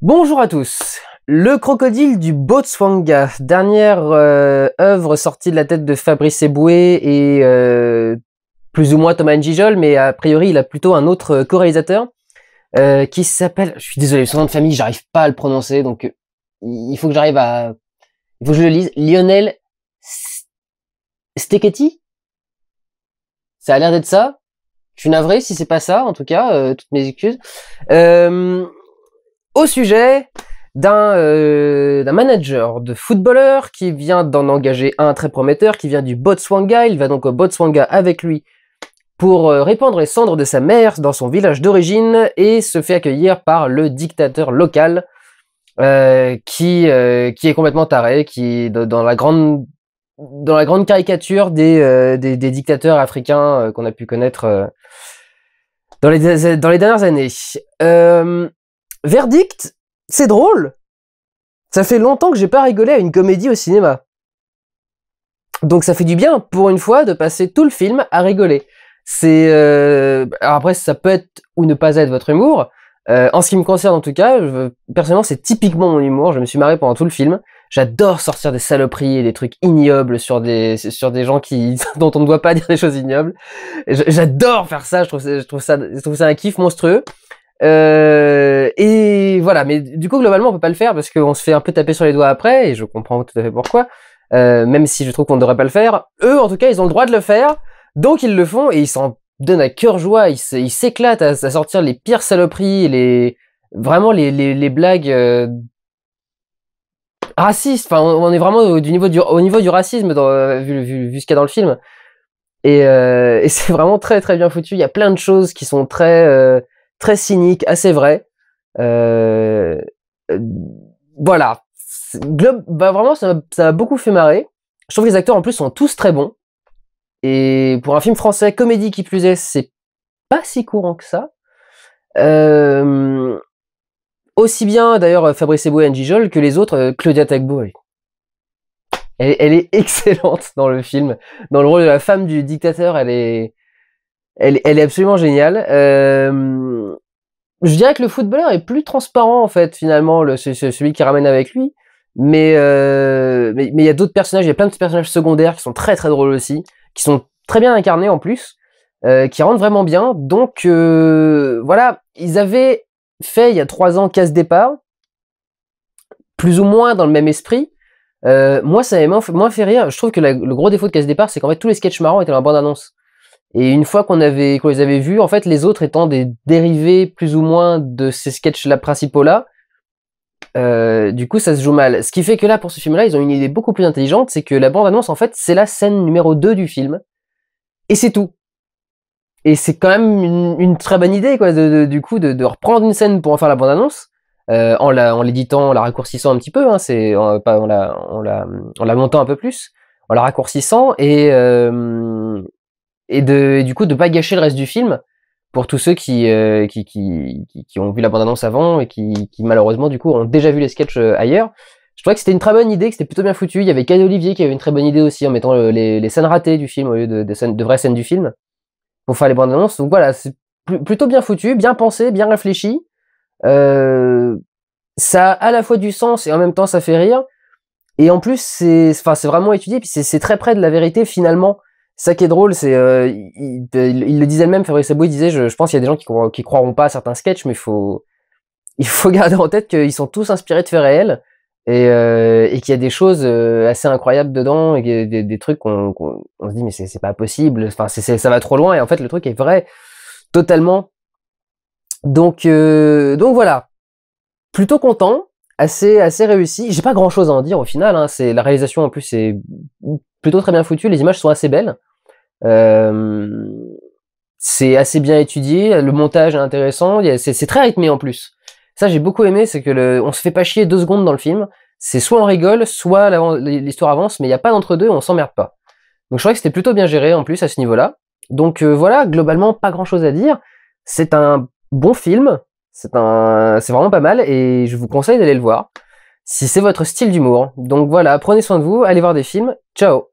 Bonjour à tous. Le crocodile du Botswanga, dernière euh, œuvre sortie de la tête de Fabrice Eboué et euh, plus ou moins Thomas Njijol, mais a priori il a plutôt un autre co-réalisateur euh, qui s'appelle. Je suis désolé, son nom de famille, j'arrive pas à le prononcer, donc il faut que j'arrive à. Il faut que je le lise. Lionel Steketi. Ça a l'air d'être ça. Je suis navré si c'est pas ça, en tout cas, toutes mes excuses. Euh, au sujet euh, d'un manager de footballeur qui vient d'en engager un très prometteur, qui vient du Botswanga. Il va donc au Botswanga avec lui pour euh, répandre les cendres de sa mère dans son village d'origine et se fait accueillir par le dictateur local euh, qui, qui est complètement taré, qui dans la grande, dans la grande caricature des, des, des, dictateurs africains qu'on a pu connaître dans, les, dans les dernières années. Verdict, c'est drôle. Ça fait longtemps que j'ai pas rigolé à une comédie au cinéma. Donc ça fait du bien, pour une fois, de passer tout le film à rigoler. C'est euh, après ça peut être ou ne pas être votre humour. Euh, en ce qui me concerne en tout cas, personnellement c'est typiquement mon humour. Je me suis marré pendant tout le film. J'adore sortir des saloperies et des trucs ignobles sur des sur des gens qui dont on ne doit pas dire des choses ignobles. J'adore faire ça. Je trouve ça, je trouve ça je trouve ça un kiff monstrueux. Euh, et voilà, mais du coup globalement on peut pas le faire parce qu'on se fait un peu taper sur les doigts après, et je comprends tout à fait pourquoi. Euh, même si je trouve qu'on devrait pas le faire, eux en tout cas ils ont le droit de le faire, donc ils le font et ils s'en donnent à cœur joie, ils s'éclatent à, sortir les pires saloperies, les vraiment les, les, les blagues euh, racistes. Enfin, on, est vraiment au, du niveau du, au niveau du racisme dans, euh, vu, vu, ce qu'il y a dans le film. Et, euh, et c'est vraiment très très bien foutu. Il y a plein de choses qui sont très très cynique, assez vrai. Euh, euh voilà. Globe, bah vraiment, ça m'a beaucoup fait marrer. Je trouve que les acteurs en plus sont tous très bons. Et pour un film français, comédie qui plus est, c'est pas si courant que ça. Euh, aussi bien d'ailleurs Fabrice Eboué et Angie Jol que les autres, euh, Claudia Tagboy Elle, est excellente dans le film. Dans le rôle de la femme du dictateur, elle est, elle, elle est absolument géniale. Euh, je dirais que le footballeur est plus transparent en fait finalement, le, celui qui ramène avec lui. Euh, mais mais il y a d'autres personnages, il y a plein de personnages secondaires qui sont très très drôles aussi, qui sont très bien incarnés en plus, euh, qui rendent vraiment bien. Donc euh, voilà, ils avaient fait il y a trois ans casse départ, plus ou moins dans le même esprit. moi ça m'a moins fait rire. Je trouve que le gros défaut de casse départ, c'est qu'en fait tous les sketchs marrants étaient dans la bande annonce. Et une fois qu'on avait les avait vus, en fait, les autres étant des dérivés plus ou moins de ces sketchs-là principaux là, euh, du coup, ça se joue mal. Ce qui fait que là, pour ce film-là, ils ont une idée beaucoup plus intelligente, c'est que la bande-annonce, en fait, c'est la scène numéro 2 du film. Et c'est tout. Et c'est quand même une, très bonne idée, quoi, du coup, de, reprendre une scène pour en faire la bande-annonce, euh, en l'éditant, en, la raccourcissant un petit peu, hein, c'est, en, pas, la, la, montant un peu plus, en la raccourcissant, et... Euh, et, de, du coup de pas gâcher le reste du film pour tous ceux euh, qui, qui, qui, qui, ont vu la bande-annonce avant et qui, qui, malheureusement du coup ont déjà vu les sketchs euh, ailleurs. Je trouvais que c'était une très bonne idée, que c'était plutôt bien foutu. Il y avait Cadet Olivier qui avait une très bonne idée aussi en mettant les, les, scènes ratées du film au lieu de, de, scènes, de vraies scènes du film pour faire les bandes annonces. Donc voilà, c'est plutôt bien foutu, bien pensé, bien réfléchi. Euh, ça a à la fois du sens et en même temps ça fait rire. Et en plus, c'est enfin, vraiment étudié, puis c'est très près de la vérité finalement ça qui est drôle, c'est euh, il, le disait même, Fabrice il disait, je, pense qu'il y a des gens qui, qui croiront pas à certains sketchs, mais faut, il faut garder en tête qu'ils sont tous inspirés de faits réels et, euh, et qu'il y a des choses euh, assez incroyables dedans et des, trucs qu'on on se dit mais c'est pas possible, enfin ça va trop loin et en fait le truc est vrai totalement. Donc donc voilà, plutôt content, assez assez réussi. J'ai pas grand chose à en dire au final, hein, c'est la réalisation en plus c'est plutôt très bien foutue, les images sont assez belles. Euh, c'est assez bien étudié, le montage est intéressant, c'est très rythmé en plus. Ça j'ai beaucoup aimé, c'est que le, on se fait pas chier deux secondes dans le film. C'est soit on rigole, soit l'histoire avance, mais il n'y a pas d'entre deux, on s'emmerde pas. Donc je trouvais que c'était plutôt bien géré en plus à ce niveau-là. Donc euh, voilà, globalement pas grand chose à dire. C'est un bon film, c'est un, c'est vraiment pas mal et je vous conseille d'aller le voir si c'est votre style d'humour. Donc voilà, prenez soin de vous, allez voir des films. Ciao.